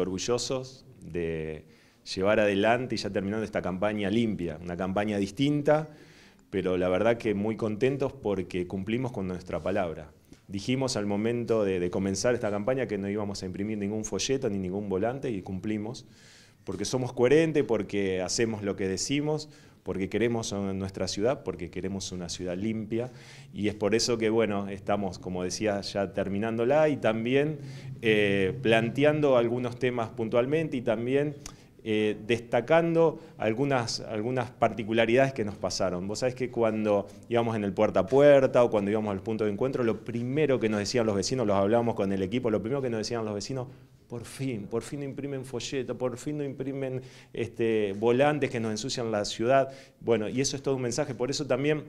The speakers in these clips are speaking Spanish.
Orgullosos de llevar adelante y ya terminando esta campaña limpia, una campaña distinta, pero la verdad que muy contentos porque cumplimos con nuestra palabra. Dijimos al momento de, de comenzar esta campaña que no íbamos a imprimir ningún folleto ni ningún volante y cumplimos, porque somos coherentes, porque hacemos lo que decimos, porque queremos nuestra ciudad, porque queremos una ciudad limpia y es por eso que, bueno, estamos, como decía, ya terminándola y también eh, planteando algunos temas puntualmente y también... Eh, destacando algunas, algunas particularidades que nos pasaron. Vos sabés que cuando íbamos en el puerta a puerta o cuando íbamos al punto de encuentro, lo primero que nos decían los vecinos, los hablábamos con el equipo, lo primero que nos decían los vecinos, por fin, por fin no imprimen folletos, por fin no imprimen este, volantes que nos ensucian la ciudad. Bueno, y eso es todo un mensaje. Por eso también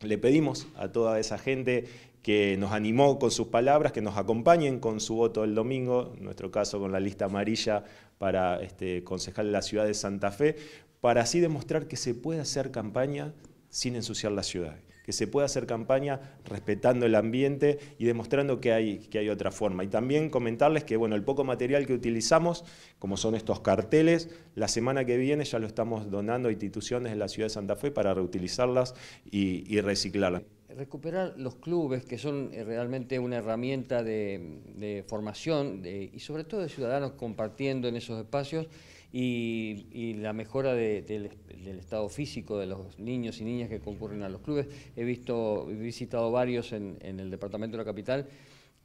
le pedimos a toda esa gente que nos animó con sus palabras, que nos acompañen con su voto el domingo, en nuestro caso con la lista amarilla para este, concejal de la ciudad de Santa Fe, para así demostrar que se puede hacer campaña sin ensuciar la ciudad que se pueda hacer campaña respetando el ambiente y demostrando que hay, que hay otra forma. Y también comentarles que bueno, el poco material que utilizamos, como son estos carteles, la semana que viene ya lo estamos donando a instituciones de la ciudad de Santa Fe para reutilizarlas y reciclarlas recuperar los clubes, que son eh, realmente una herramienta de, formación y sobre todo de ciudadanos compartiendo en esos espacios y, la mejora del, estado físico de los niños y niñas que concurren a los clubes. He visto, visitado varios en, el departamento de la capital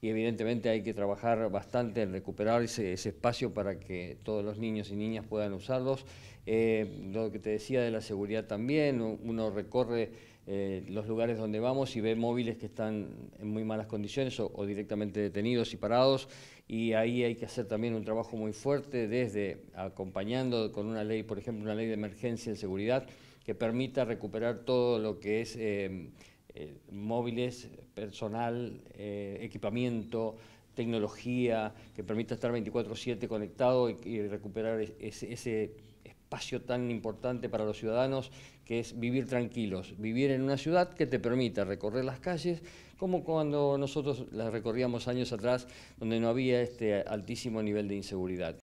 y evidentemente hay que trabajar bastante en recuperar ese, espacio para que todos los niños y niñas puedan usarlos. Eh, lo que te decía de la seguridad también, uno recorre eh, los lugares donde vamos y ve móviles que están en muy malas condiciones o, directamente detenidos y parados. Y ahí hay que hacer también un trabajo muy fuerte desde acompañando con una ley, por ejemplo, una ley de emergencia en seguridad que permita recuperar todo lo que es eh, eh, móviles, personal, equipamiento, tecnología, que permita estar 24/7 conectado y, recuperar ese espacio tan importante para los ciudadanos que es vivir tranquilos, vivir en una ciudad que te permita recorrer las calles como cuando nosotros las recorríamos años atrás donde no había este altísimo nivel de inseguridad.